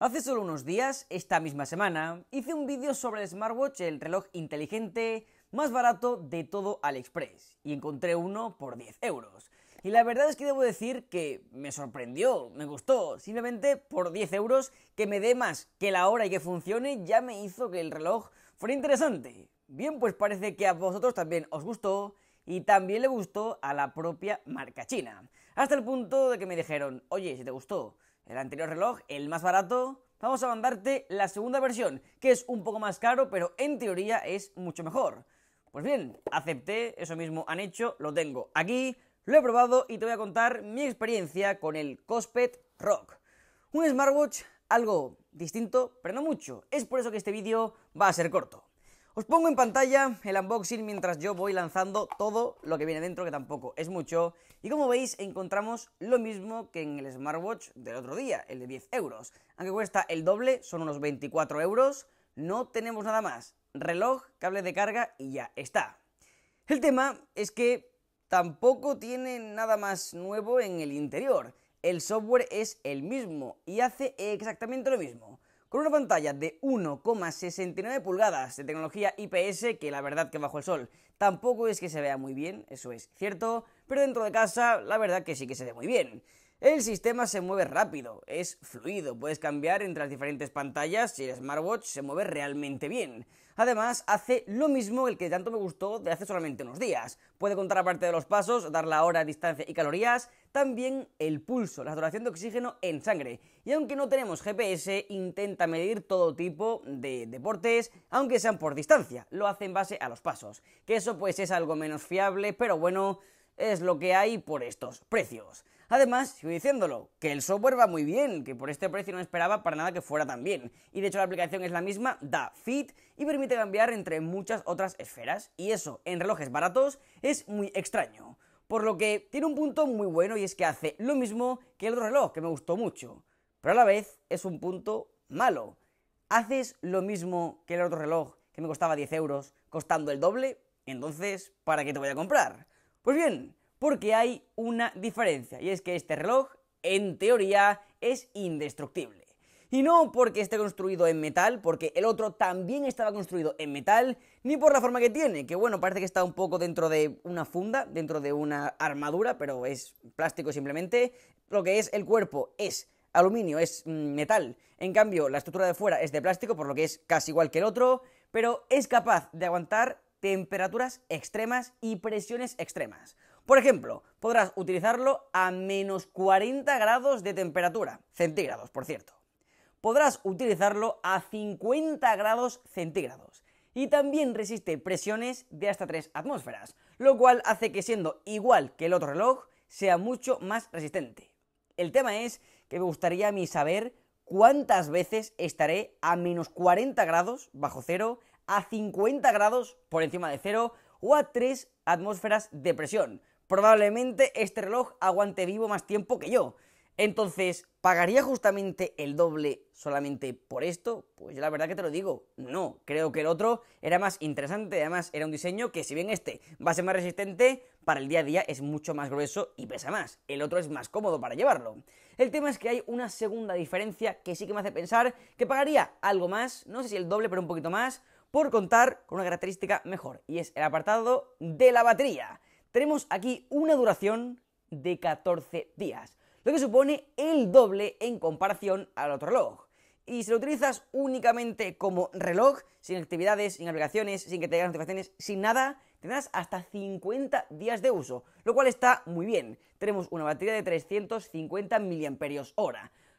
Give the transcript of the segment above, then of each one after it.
Hace solo unos días, esta misma semana, hice un vídeo sobre el smartwatch, el reloj inteligente más barato de todo AliExpress, y encontré uno por 10 euros. Y la verdad es que debo decir que me sorprendió, me gustó. Simplemente por 10 euros que me dé más que la hora y que funcione ya me hizo que el reloj fuera interesante. Bien, pues parece que a vosotros también os gustó y también le gustó a la propia marca china. Hasta el punto de que me dijeron, oye, si te gustó, el anterior reloj, el más barato, vamos a mandarte la segunda versión, que es un poco más caro, pero en teoría es mucho mejor. Pues bien, acepté, eso mismo han hecho, lo tengo aquí, lo he probado y te voy a contar mi experiencia con el Cospet Rock. Un smartwatch algo distinto, pero no mucho. Es por eso que este vídeo va a ser corto. Os pongo en pantalla el unboxing mientras yo voy lanzando todo lo que viene dentro, que tampoco es mucho. Y como veis, encontramos lo mismo que en el smartwatch del otro día, el de 10 euros. Aunque cuesta el doble, son unos 24 euros, no tenemos nada más. Reloj, cable de carga y ya está. El tema es que tampoco tiene nada más nuevo en el interior. El software es el mismo y hace exactamente lo mismo con una pantalla de 1,69 pulgadas de tecnología IPS que la verdad que bajo el sol tampoco es que se vea muy bien, eso es cierto, pero dentro de casa la verdad que sí que se ve muy bien. El sistema se mueve rápido, es fluido, puedes cambiar entre las diferentes pantallas y el smartwatch se mueve realmente bien. Además, hace lo mismo el que tanto me gustó de hace solamente unos días. Puede contar aparte de los pasos, dar la hora, distancia y calorías, también el pulso, la duración de oxígeno en sangre. Y aunque no tenemos GPS, intenta medir todo tipo de deportes, aunque sean por distancia, lo hace en base a los pasos. Que eso pues es algo menos fiable, pero bueno, es lo que hay por estos precios. Además, sigo diciéndolo, que el software va muy bien, que por este precio no esperaba para nada que fuera tan bien. Y de hecho la aplicación es la misma, da fit y permite cambiar entre muchas otras esferas. Y eso, en relojes baratos, es muy extraño. Por lo que tiene un punto muy bueno y es que hace lo mismo que el otro reloj, que me gustó mucho. Pero a la vez es un punto malo. ¿Haces lo mismo que el otro reloj que me costaba 10 euros, costando el doble? Entonces, ¿para qué te voy a comprar? Pues bien, porque hay una diferencia, y es que este reloj, en teoría, es indestructible. Y no porque esté construido en metal, porque el otro también estaba construido en metal, ni por la forma que tiene, que bueno, parece que está un poco dentro de una funda, dentro de una armadura, pero es plástico simplemente. Lo que es el cuerpo es aluminio, es mm, metal. En cambio, la estructura de fuera es de plástico, por lo que es casi igual que el otro, pero es capaz de aguantar temperaturas extremas y presiones extremas. Por ejemplo, podrás utilizarlo a menos 40 grados de temperatura, centígrados por cierto. Podrás utilizarlo a 50 grados centígrados y también resiste presiones de hasta 3 atmósferas, lo cual hace que siendo igual que el otro reloj sea mucho más resistente. El tema es que me gustaría a mí saber cuántas veces estaré a menos 40 grados bajo cero a 50 grados por encima de cero o a 3 atmósferas de presión. Probablemente este reloj aguante vivo más tiempo que yo. Entonces, ¿pagaría justamente el doble solamente por esto? Pues yo la verdad que te lo digo, no. Creo que el otro era más interesante, además era un diseño que si bien este va a ser más resistente, para el día a día es mucho más grueso y pesa más. El otro es más cómodo para llevarlo. El tema es que hay una segunda diferencia que sí que me hace pensar que pagaría algo más, no sé si el doble, pero un poquito más, por contar con una característica mejor, y es el apartado de la batería. Tenemos aquí una duración de 14 días, lo que supone el doble en comparación al otro reloj. Y si lo utilizas únicamente como reloj, sin actividades, sin aplicaciones, sin que te lleguen notificaciones, sin nada, tendrás hasta 50 días de uso, lo cual está muy bien. Tenemos una batería de 350 mAh,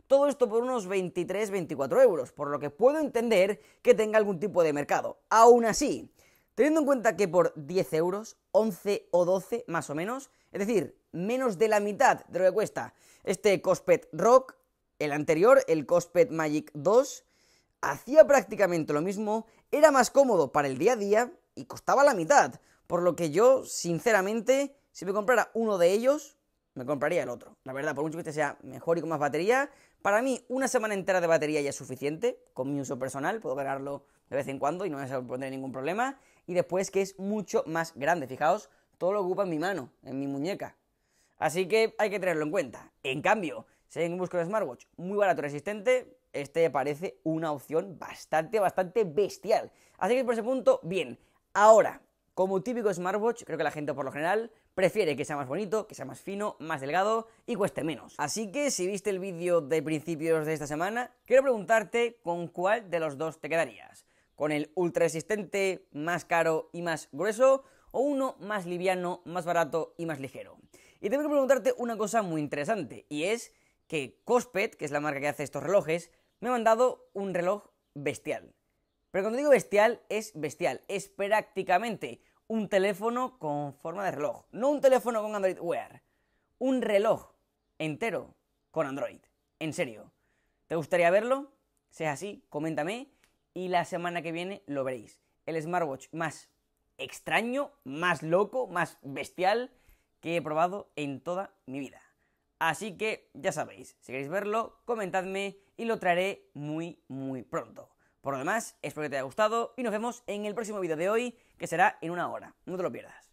todo esto por unos 23, 24 euros, por lo que puedo entender que tenga algún tipo de mercado. Aún así, teniendo en cuenta que por 10 euros, 11 o 12 más o menos, es decir, menos de la mitad de lo que cuesta este Cospet Rock, el anterior, el Cospet Magic 2, hacía prácticamente lo mismo, era más cómodo para el día a día y costaba la mitad, por lo que yo, sinceramente, si me comprara uno de ellos, me compraría el otro. La verdad, por mucho que este sea mejor y con más batería, para mí, una semana entera de batería ya es suficiente, con mi uso personal, puedo cargarlo de vez en cuando y no me poner ningún problema. Y después que es mucho más grande, fijaos, todo lo ocupa en mi mano, en mi muñeca. Así que hay que tenerlo en cuenta. En cambio, si alguien busca un smartwatch muy barato y resistente, este parece una opción bastante, bastante bestial. Así que por ese punto, bien. Ahora, como típico smartwatch, creo que la gente por lo general prefiere que sea más bonito, que sea más fino, más delgado y cueste menos. Así que si viste el vídeo de principios de esta semana, quiero preguntarte con cuál de los dos te quedarías. ¿Con el ultra resistente, más caro y más grueso? ¿O uno más liviano, más barato y más ligero? Y tengo que preguntarte una cosa muy interesante, y es que Cospet, que es la marca que hace estos relojes, me ha mandado un reloj bestial. Pero cuando digo bestial, es bestial, es prácticamente un teléfono con forma de reloj. No un teléfono con Android Wear. Un reloj entero con Android. En serio. ¿Te gustaría verlo? Si es así, coméntame y la semana que viene lo veréis. El smartwatch más extraño, más loco, más bestial que he probado en toda mi vida. Así que ya sabéis, si queréis verlo, comentadme y lo traeré muy, muy pronto. Por lo demás, espero que te haya gustado y nos vemos en el próximo vídeo de hoy, que será en una hora. No te lo pierdas.